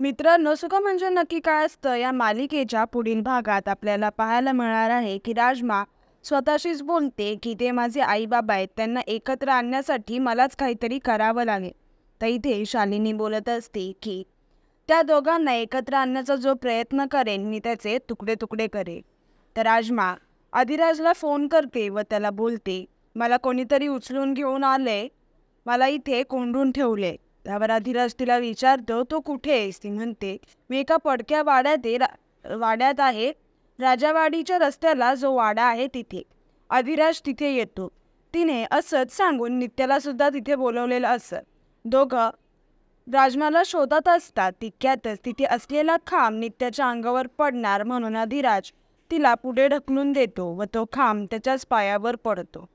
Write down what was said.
मित्रांनो सुख म्हणजे नक्की काय असतं या मालिकेच्या पुढील भागात आपल्याला पाहायला मिळणार आहे की राजमा स्वतःशीच बोलते की ते माझे आई बाबा आहेत त्यांना एकत्र आणण्यासाठी मलाच काहीतरी करावं लागेल तर इथे शालिनी बोलत असते की त्या दोघांना एकत्र आणण्याचा जो प्रयत्न करेन मी त्याचे तुकडे तुकडे करेन तर राजमा अधिराजला फोन करते व त्याला बोलते मला कोणीतरी उचलून घेऊन आले मला इथे कोंडून ठेवले त्यावर अधिराज तिला विचारतो तो कुठे आहेस ती म्हणते मी एका पडक्या वाड्यात आहे वाड्यात आहे राजावाडीच्या रस्त्याला जो वाडा आहे तिथे अधिराज तिथे येतो तिने असंच सांगून नित्याला सुद्धा तिथे बोलवलेलं असत दोघं राजमाला शोधत असतात तितक्यातच तिथे असलेला खांब नित्याच्या अंगावर पडणार म्हणून अधिराज तिला पुढे ढकलून देतो व तो खांब त्याच्याच पायावर पडतो